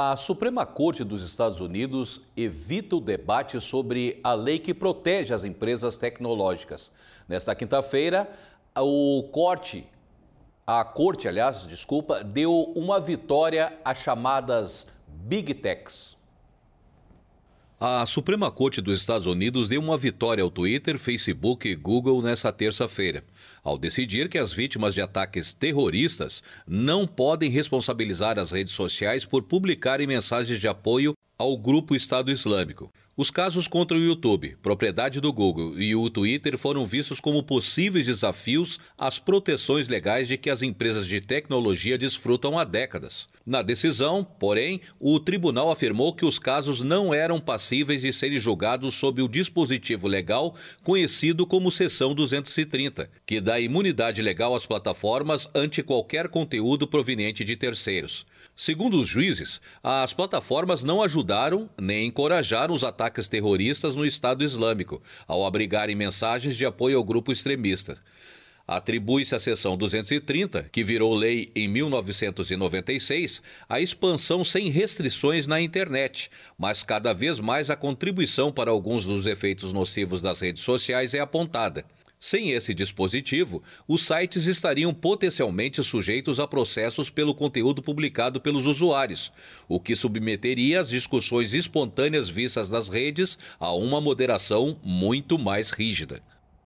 A Suprema Corte dos Estados Unidos evita o debate sobre a lei que protege as empresas tecnológicas. Nesta quinta-feira, o corte, a corte, aliás, desculpa, deu uma vitória às chamadas Big Techs. A Suprema Corte dos Estados Unidos deu uma vitória ao Twitter, Facebook e Google nesta terça-feira, ao decidir que as vítimas de ataques terroristas não podem responsabilizar as redes sociais por publicarem mensagens de apoio ao grupo Estado Islâmico. Os casos contra o YouTube, propriedade do Google e o Twitter foram vistos como possíveis desafios às proteções legais de que as empresas de tecnologia desfrutam há décadas. Na decisão, porém, o tribunal afirmou que os casos não eram passíveis de serem julgados sob o dispositivo legal conhecido como Seção 230, que dá imunidade legal às plataformas ante qualquer conteúdo proveniente de terceiros. Segundo os juízes, as plataformas não ajudaram nem encorajaram os ataques ataques terroristas no Estado Islâmico, ao abrigarem mensagens de apoio ao grupo extremista. Atribui-se à seção 230, que virou lei em 1996, a expansão sem restrições na internet, mas cada vez mais a contribuição para alguns dos efeitos nocivos das redes sociais é apontada. Sem esse dispositivo, os sites estariam potencialmente sujeitos a processos pelo conteúdo publicado pelos usuários, o que submeteria as discussões espontâneas vistas nas redes a uma moderação muito mais rígida.